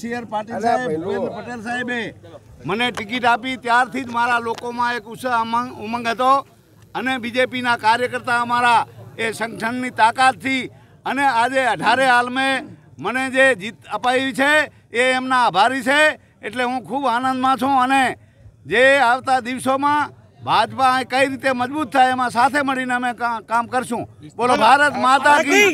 shear party સાહેબ મુકેન પટેલ સાહેબે મને ટિકિટ આપી ત્યાર થી જ મારા લોકો માં એક ઉષા ઉમંગ હતો અને બીજેપી ના કાર્યકર્તા અમારા એ સંગઠન ની તાકાત થી અને આજે 18 આલ મે મને જે જીત અપાવી છે એ એમના આભારી છે એટલે હું ખૂબ આનંદ માં છું અને જે આવતા દિવસો માં બાદમાં કઈ રીતે મજબૂત થાય એમાં સાથે મળીને અમે કામ કરશું બોલો ભારત માતા કી